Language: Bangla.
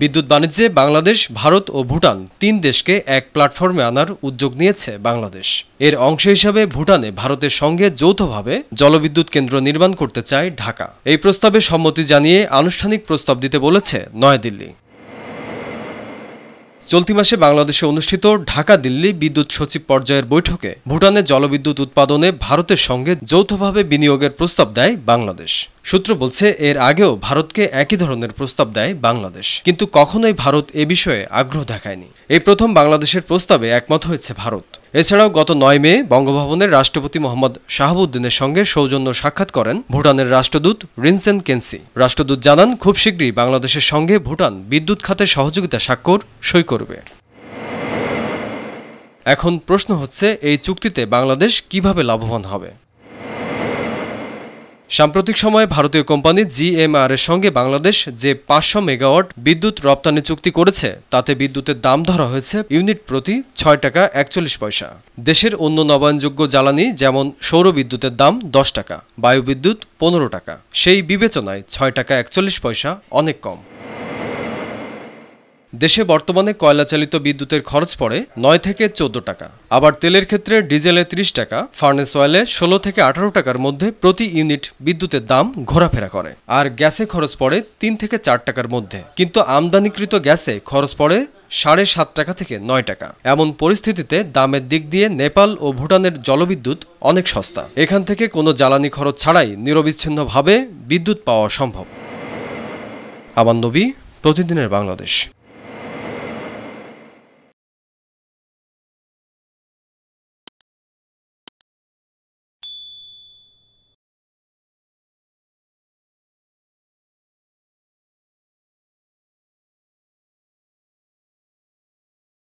বিদ্যুৎ বাণিজ্যে বাংলাদেশ ভারত ও ভুটান তিন দেশকে এক প্ল্যাটফর্মে আনার উদ্যোগ নিয়েছে বাংলাদেশ এর অংশ হিসাবে ভুটানে ভারতের সঙ্গে যৌথভাবে জলবিদ্যুৎ কেন্দ্র নির্মাণ করতে চায় ঢাকা এই প্রস্তাবে সম্মতি জানিয়ে আনুষ্ঠানিক প্রস্তাব দিতে বলেছে নয়াদিল্লি চলতি মাসে বাংলাদেশে অনুষ্ঠিত ঢাকা দিল্লি বিদ্যুৎ সচিব পর্যায়ের বৈঠকে ভুটানে জলবিদ্যুৎ উৎপাদনে ভারতের সঙ্গে যৌথভাবে বিনিয়োগের প্রস্তাব দেয় বাংলাদেশ সূত্র বলছে এর আগেও ভারতকে একই ধরনের প্রস্তাব দেয় বাংলাদেশ কিন্তু কখনোই ভারত এ বিষয়ে আগ্রহ দেখায়নি এই প্রথম বাংলাদেশের প্রস্তাবে একমত হয়েছে ভারত এছাড়াও গত নয় মে বঙ্গভবনের রাষ্ট্রপতি মোহাম্মদ শাহাবুদ্দিনের সঙ্গে সৌজন্য সাক্ষাৎ করেন ভুটানের রাষ্ট্রদূত রিনসেন কেন্সি রাষ্ট্রদূত জানান খুব শীঘ্রই বাংলাদেশের সঙ্গে ভুটান বিদ্যুৎ খাতে সহযোগিতা স্বাক্ষর সই করবে এখন প্রশ্ন হচ্ছে এই চুক্তিতে বাংলাদেশ কিভাবে লাভবান হবে সাম্প্রতিক সময়ে ভারতীয় কোম্পানি জিএমআর এর সঙ্গে বাংলাদেশ যে পাঁচশো মেগাওয়াট বিদ্যুৎ রপ্তানি চুক্তি করেছে তাতে বিদ্যুতের দাম ধরা হয়েছে ইউনিট প্রতি ছয় টাকা একচল্লিশ পয়সা দেশের অন্য নবায়নযোগ্য জ্বালানি যেমন সৌর বিদ্যুতের দাম দশ টাকা বায়ু বিদ্যুৎ পনেরো টাকা সেই বিবেচনায় ছয় টাকা একচল্লিশ পয়সা অনেক কম দেশে বর্তমানে কয়লাচালিত বিদ্যুতের খরচ পড়ে নয় থেকে চোদ্দ টাকা আবার তেলের ক্ষেত্রে ডিজেলে ত্রিশ টাকা ফার্নেস অয়েলে ষোলো থেকে আঠারো টাকার মধ্যে প্রতি ইউনিট বিদ্যুতের দাম ঘোরাফেরা করে আর গ্যাসে খরচ পড়ে তিন থেকে চার টাকার মধ্যে কিন্তু আমদানিকৃত গ্যাসে খরচ পড়ে সাড়ে সাত টাকা থেকে নয় টাকা এমন পরিস্থিতিতে দামের দিক দিয়ে নেপাল ও ভুটানের জলবিদ্যুৎ অনেক সস্তা এখান থেকে কোনো জ্বালানি খরচ ছাড়াই নিরবিচ্ছিন্নভাবে বিদ্যুৎ পাওয়া সম্ভব আমার নবী প্রতিদিনের বাংলাদেশ